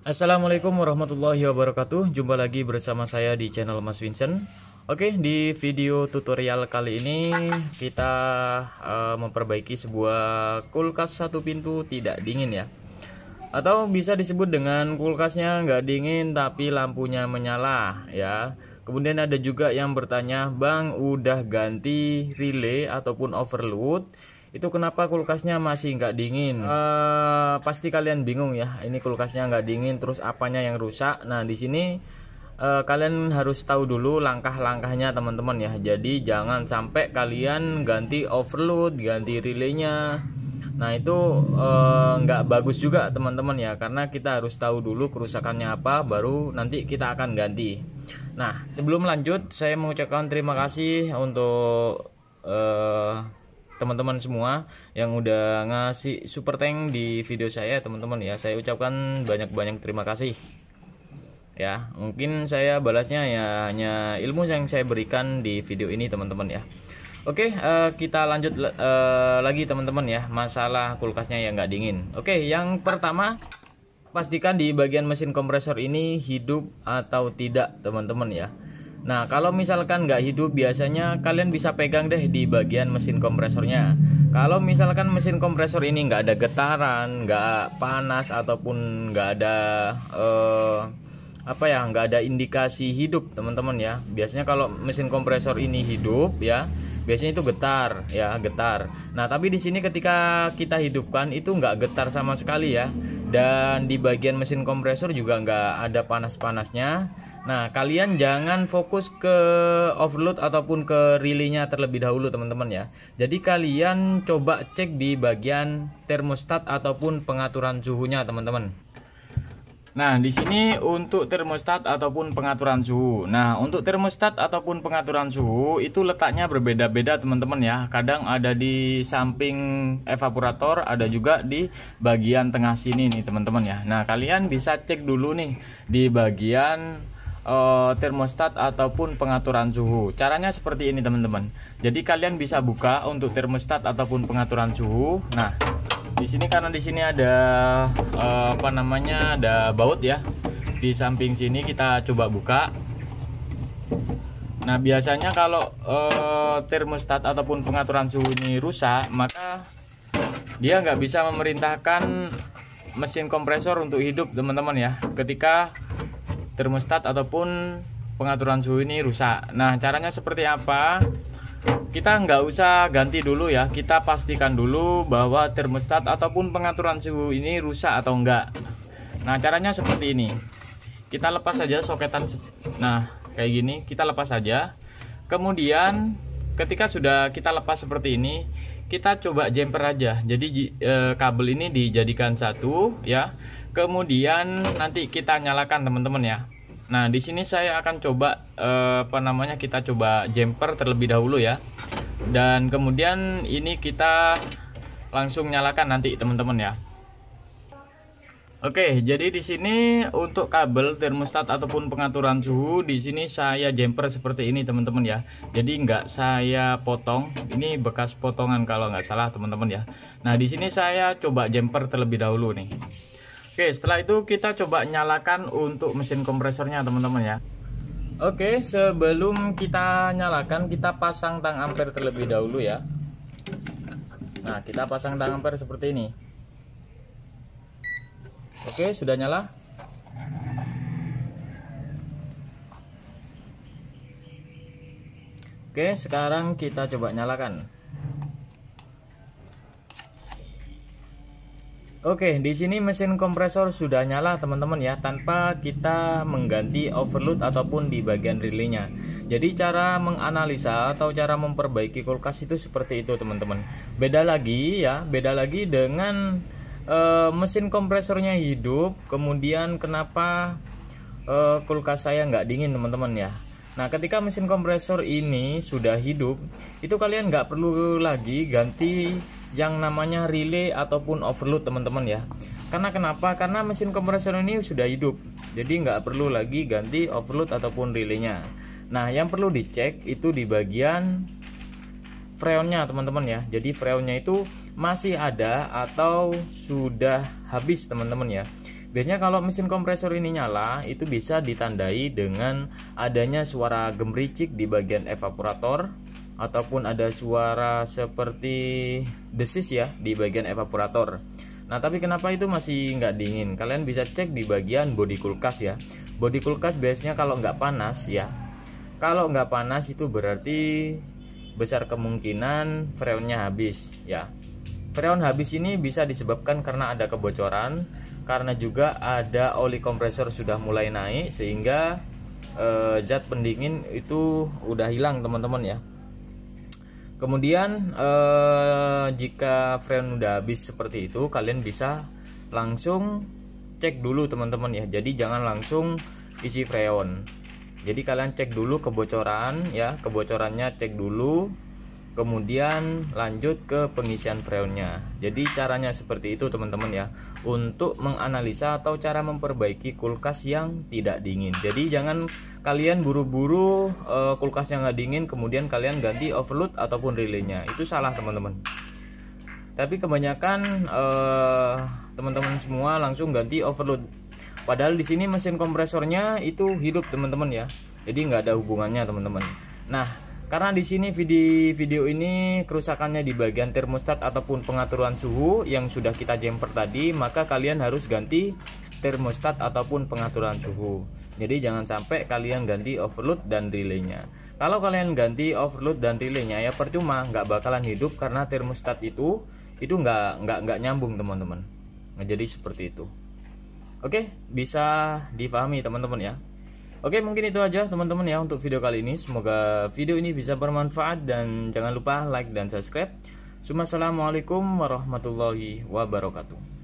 Assalamualaikum warahmatullahi wabarakatuh Jumpa lagi bersama saya di channel Mas Vincent Oke di video tutorial kali ini Kita uh, memperbaiki sebuah kulkas satu pintu tidak dingin ya Atau bisa disebut dengan kulkasnya nggak dingin tapi lampunya menyala ya Kemudian ada juga yang bertanya Bang udah ganti relay ataupun overload itu kenapa kulkasnya masih nggak dingin uh, pasti kalian bingung ya ini kulkasnya nggak dingin terus apanya yang rusak nah di sini uh, kalian harus tahu dulu langkah-langkahnya teman-teman ya jadi jangan sampai kalian ganti overload ganti relaynya nah itu uh, nggak bagus juga teman-teman ya karena kita harus tahu dulu kerusakannya apa baru nanti kita akan ganti nah sebelum lanjut saya mengucapkan terima kasih untuk uh, teman-teman semua yang udah ngasih super tank di video saya teman-teman ya saya ucapkan banyak-banyak terima kasih ya mungkin saya balasnya ya hanya ilmu yang saya berikan di video ini teman-teman ya Oke, uh, kita lanjut uh, lagi teman-teman ya masalah kulkasnya yang nggak dingin. Oke, yang pertama pastikan di bagian mesin kompresor ini hidup atau tidak teman-teman ya. Nah, kalau misalkan nggak hidup, biasanya kalian bisa pegang deh di bagian mesin kompresornya. Kalau misalkan mesin kompresor ini nggak ada getaran, nggak panas ataupun nggak ada eh, apa ya, nggak ada indikasi hidup, teman-teman ya. Biasanya kalau mesin kompresor ini hidup ya, biasanya itu getar ya getar. Nah tapi di sini ketika kita hidupkan itu nggak getar sama sekali ya. Dan di bagian mesin kompresor juga nggak ada panas-panasnya Nah, kalian jangan fokus ke overload ataupun ke rilinya terlebih dahulu, teman-teman ya. Jadi kalian coba cek di bagian termostat ataupun pengaturan suhunya, teman-teman. Nah, di sini untuk termostat ataupun pengaturan suhu. Nah, untuk termostat ataupun pengaturan suhu itu letaknya berbeda-beda, teman-teman ya. Kadang ada di samping evaporator, ada juga di bagian tengah sini nih, teman-teman ya. Nah, kalian bisa cek dulu nih di bagian uh, termostat ataupun pengaturan suhu. Caranya seperti ini teman-teman. Jadi kalian bisa buka untuk termostat ataupun pengaturan suhu. Nah, di sini karena di sini ada uh, apa namanya? ada baut ya. Di samping sini kita coba buka. Nah, biasanya kalau uh, termostat ataupun pengaturan suhu ini rusak, maka dia nggak bisa memerintahkan mesin kompresor untuk hidup teman-teman ya. Ketika termostat ataupun pengaturan suhu ini rusak. Nah, caranya seperti apa? Kita nggak usah ganti dulu ya. Kita pastikan dulu bahwa termostat ataupun pengaturan suhu ini rusak atau enggak. Nah, caranya seperti ini. Kita lepas saja soketan nah, kayak gini, kita lepas saja. Kemudian ketika sudah kita lepas seperti ini, kita coba jumper aja. Jadi e, kabel ini dijadikan satu ya kemudian nanti kita nyalakan teman-teman ya nah di sini saya akan coba eh, apa namanya kita coba jumper terlebih dahulu ya dan kemudian ini kita langsung nyalakan nanti teman-teman ya Oke, jadi di sini untuk kabel termostat ataupun pengaturan suhu di sini saya jumper seperti ini teman-teman ya. Jadi nggak saya potong, ini bekas potongan kalau nggak salah teman-teman ya. Nah di sini saya coba jumper terlebih dahulu nih. Oke setelah itu kita coba nyalakan untuk mesin kompresornya teman-teman ya Oke sebelum kita nyalakan kita pasang tang ampere terlebih dahulu ya Nah kita pasang tang ampere seperti ini Oke sudah nyala Oke sekarang kita coba nyalakan Oke, di sini mesin kompresor sudah nyala teman-teman ya tanpa kita mengganti overload ataupun di bagian relaynya. Jadi cara menganalisa atau cara memperbaiki kulkas itu seperti itu teman-teman. Beda lagi ya, beda lagi dengan e, mesin kompresornya hidup, kemudian kenapa e, kulkas saya nggak dingin teman-teman ya. Nah, ketika mesin kompresor ini sudah hidup, itu kalian nggak perlu lagi ganti yang namanya relay ataupun overload teman-teman ya. Karena kenapa? Karena mesin kompresor ini sudah hidup, jadi nggak perlu lagi ganti overload ataupun relaynya. Nah, yang perlu dicek itu di bagian freonnya teman-teman ya. Jadi freonnya itu masih ada atau sudah habis teman-teman ya. Biasanya kalau mesin kompresor ini nyala, itu bisa ditandai dengan adanya suara gemericik di bagian evaporator ataupun ada suara seperti desis ya di bagian evaporator. Nah, tapi kenapa itu masih nggak dingin? Kalian bisa cek di bagian body kulkas ya. Body kulkas biasanya kalau nggak panas ya. Kalau nggak panas itu berarti besar kemungkinan freonnya habis ya. Freon habis ini bisa disebabkan karena ada kebocoran karena juga ada oli kompresor sudah mulai naik sehingga e, zat pendingin itu udah hilang teman-teman ya kemudian e, jika freon udah habis seperti itu kalian bisa langsung cek dulu teman-teman ya jadi jangan langsung isi freon jadi kalian cek dulu kebocoran ya kebocorannya cek dulu Kemudian lanjut ke pengisian freonnya. Jadi caranya seperti itu teman-teman ya. Untuk menganalisa atau cara memperbaiki kulkas yang tidak dingin. Jadi jangan kalian buru-buru uh, kulkas yang nggak dingin kemudian kalian ganti overload ataupun relaynya. Itu salah teman-teman. Tapi kebanyakan eh, teman-teman semua langsung ganti overload. Padahal di sini mesin kompresornya itu hidup teman-teman ya. Jadi nggak ada hubungannya teman-teman. Nah karena di sini video video ini kerusakannya di bagian termostat ataupun pengaturan suhu yang sudah kita jumper tadi, maka kalian harus ganti termostat ataupun pengaturan suhu. Jadi jangan sampai kalian ganti overload dan relaynya. Kalau kalian ganti overload dan relaynya ya percuma, nggak bakalan hidup karena termostat itu itu nggak nggak nggak nyambung teman-teman. Nah, jadi seperti itu. Oke, bisa difahami teman-teman ya. Oke mungkin itu aja teman-teman ya untuk video kali ini Semoga video ini bisa bermanfaat dan jangan lupa like dan subscribe Assalamualaikum warahmatullahi wabarakatuh